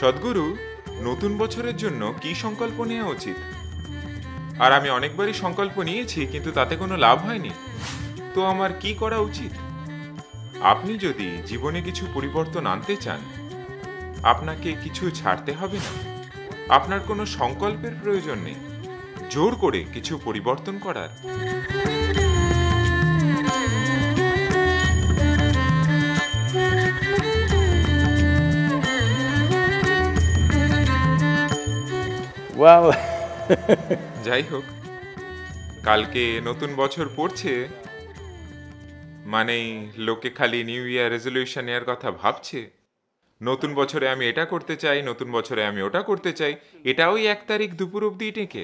সদ্গুরু নতুন বছরের জন্য কি সংকল্প নেওয়া উচিত আর আমি অনেকবারই সংকল্প নিয়েছি কিন্তু তাতে কোনো লাভ হয়নি তো আমার কি করা উচিত আপনি যদি জীবনে কিছু পরিবর্তন আনতে চান আপনাকে কিছু ছাড়তে হবে না আপনার কোনো সংকল্পের প্রয়োজন নেই জোর করে কিছু পরিবর্তন করার যাই হোক কালকে নতুন বছর পড়ছে মানে লোকে খালি নিউ ইয়ার রেজলিউশন এর কথা ভাবছে নতুন বছরে আমি এটা করতে চাই নতুন বছরে আমি ওটা করতে চাই এটা ওই এক তারিখ দুপুর অবধি টেকে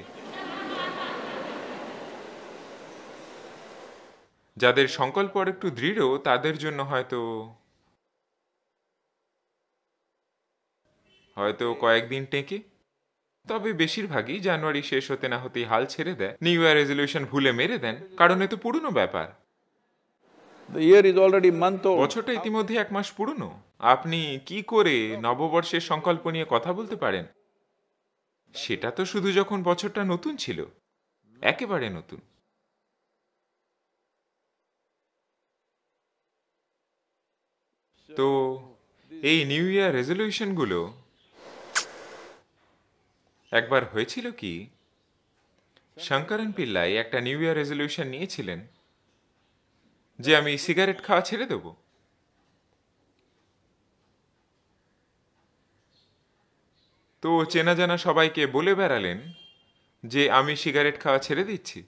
যাদের সংকল্প আর একটু দৃঢ় তাদের জন্য হয়তো হয়তো কয়েকদিন টেকে তবে বেশিরভাগই জানুয়ারি শেষ হতে না হতেই হাল ছেড়ে দেয় নিউ ইয়ার রেজলিউশন ভুলে মেরে দেন কারণ এ তো পুরনো ব্যাপার বছরটা ইতিমধ্যে এক মাস পুরনো আপনি কি করে নববর্ষের সংকল্প নিয়ে কথা বলতে পারেন সেটা তো শুধু যখন বছরটা নতুন ছিল একেবারে নতুন তো এই নিউ ইয়ার রেজলিউশনগুলো একবার হয়েছিল কি শঙ্করন পিল্লাই একটা নিউ ইয়ার রেজলিউশন নিয়েছিলেন যে আমি সিগারেট খাওয়া ছেড়ে দেব তো চেনা জানা সবাইকে বলে বেড়ালেন যে আমি সিগারেট খাওয়া ছেড়ে দিচ্ছি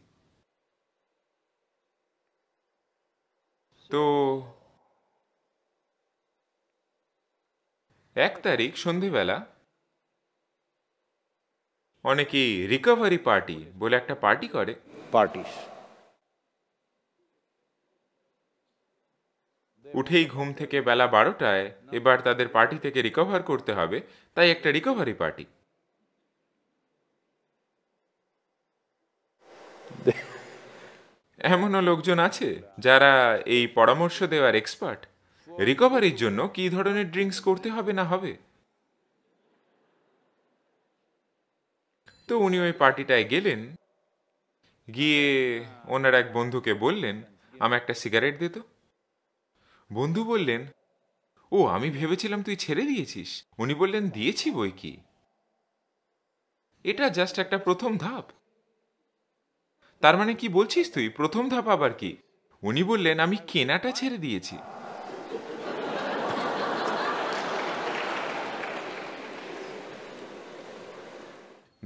তো এক তারিখ সন্ধেবেলা অনেকেই রিকভারি পার্টি বলে একটা পার্টি করে পার্টিস উঠেই ঘুম থেকে বেলা বারোটায় এবার তাদের পার্টি থেকে রিকভার করতে হবে তাই একটা রিকভারি পার্টি এমনও লোকজন আছে যারা এই পরামর্শ দেওয়ার এক্সপার্ট রিকভারির জন্য কি ধরনের ড্রিঙ্কস করতে হবে না হবে তো উনি ওই পার্টিটায় গেলেন গিয়ে ওনার এক বন্ধুকে বললেন আমি একটা সিগারেট দিত বন্ধু বললেন ও আমি ভেবেছিলাম তুই ছেড়ে দিয়েছিস উনি বললেন দিয়েছি বই কি এটা জাস্ট একটা প্রথম ধাপ তার মানে কি বলছিস তুই প্রথম ধাপ আবার কি উনি বললেন আমি কেনাটা ছেড়ে দিয়েছি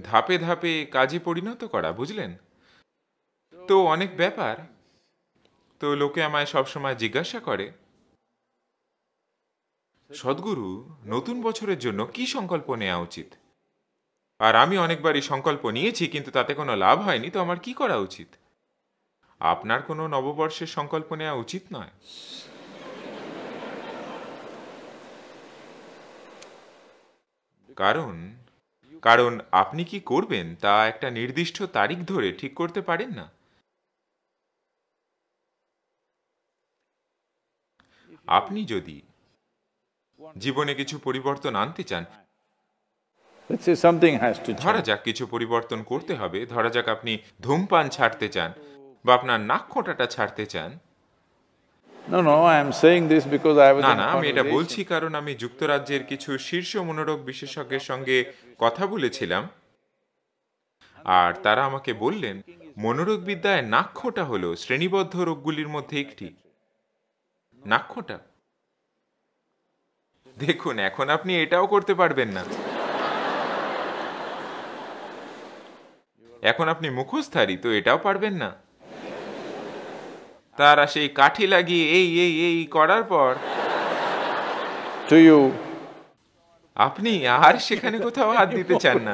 ধাপে ধাপে কাজে পরিণত করা বুঝলেন তো অনেক ব্যাপার তো লোকে আমায় সবসময় জিজ্ঞাসা করে সদ্গুরু নতুন বছরের জন্য কি সংকল্প নেওয়া উচিত আর আমি অনেকবারই সংকল্প নিয়েছি কিন্তু তাতে কোনো লাভ হয়নি তো আমার কি করা উচিত আপনার কোনো নববর্ষের সংকল্প নেওয়া উচিত নয় কারণ কারণ আপনি কি করবেন তা একটা নির্দিষ্ট তারিখ ধরে ঠিক করতে পারেন না আপনি যদি জীবনে কিছু পরিবর্তন আনতে চান ধরা যাক কিছু পরিবর্তন করতে হবে ধরা যাক আপনি ধূমপান ছাড়তে চান বা আপনার নাক খোঁটাটা ছাড়তে চান No, no, I am saying this because I was না না আমি এটা বলছি কারণ আমি যুক্তরাজ্যের কিছু শীর্ষ মনোরোগ বিশেষজ্ঞের সঙ্গে কথা বলেছিলাম আর তারা আমাকে বললেন মনোরোগবিদ্যায় নাক্ষটা হলো শ্রেণীবদ্ধ রোগগুলির মধ্যে একটি নাক্ষটা দেখুন এখন আপনি এটাও করতে পারবেন না এখন আপনি মুখোশধারী তো এটাও পারবেন না তারা সেই কাঠি লাগিয়ে এই এই এই করার পর টু ইউ আপনি আর সেখানে কোথাও হাত দিতে চান না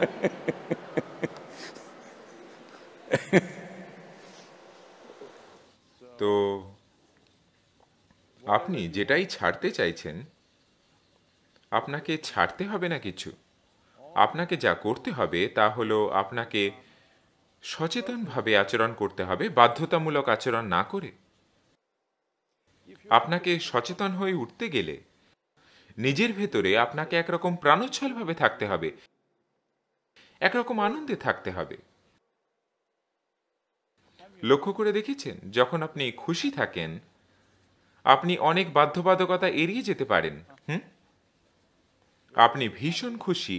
তো আপনি যেটাই ছাড়তে চাইছেন আপনাকে ছাড়তে হবে না কিছু আপনাকে যা করতে হবে তা হলো আপনাকে সচেতনভাবে আচরণ করতে হবে বাধ্যতামূলক আচরণ না করে আপনাকে সচেতন হয়ে উঠতে গেলে নিজের ভেতরে আপনাকে একরকম প্রাণোচ্ছলভাবে থাকতে হবে একরকম আনন্দে থাকতে হবে লক্ষ্য করে দেখেছেন যখন আপনি খুশি থাকেন আপনি অনেক বাধ্যবাধকতা এড়িয়ে যেতে পারেন হুম আপনি ভীষণ খুশি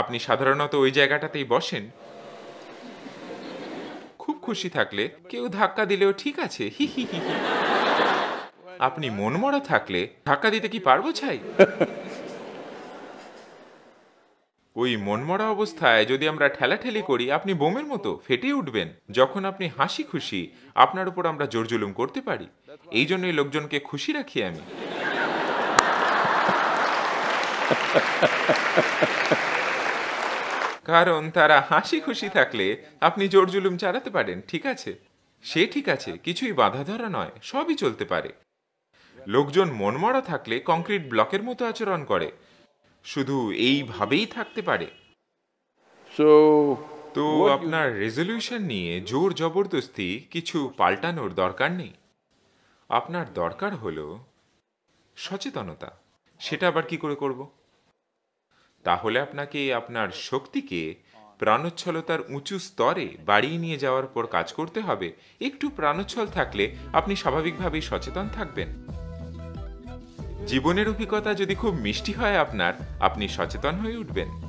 আপনি সাধারণত ওই জায়গাটাতেই বসেন খুব খুশি থাকলে কেউ ধাক্কা দিলেও ঠিক আছে হি হি হি হি আপনি মনমরা থাকলে ধাক্কা দিতে কি পারবো ছাই ওই মনমরা অবস্থায় যদি আমরা ঠেলাঠেলি করি আপনি বোমের মতো ফেটে উঠবেন যখন আপনি হাসি খুশি আপনার উপর আমরা জোর জুলুম করতে পারি এই জন্যই লোকজনকে খুশি রাখি আমি কারণ তারা হাসি খুশি থাকলে আপনি জোর জুলুম চালাতে পারেন ঠিক আছে সে ঠিক আছে কিছুই বাধা ধরা নয় সবই চলতে পারে লোকজন মনমরা থাকলে কংক্রিট ব্লকের মতো আচরণ করে শুধু এইভাবেই থাকতে পারে তো আপনার রেজলিউশন নিয়ে জোর জবরদস্তি কিছু পাল্টানোর দরকার নেই আপনার দরকার হলো সচেতনতা সেটা আবার কি করে করব তাহলে আপনাকে আপনার শক্তিকে প্রাণোচ্ছলতার উঁচু স্তরে বাড়িয়ে নিয়ে যাওয়ার পর কাজ করতে হবে একটু প্রাণোচ্ছল থাকলে আপনি স্বাভাবিকভাবেই সচেতন থাকবেন জীবনের অভিজ্ঞতা যদি খুব মিষ্টি হয় আপনার আপনি সচেতন হয়ে উঠবেন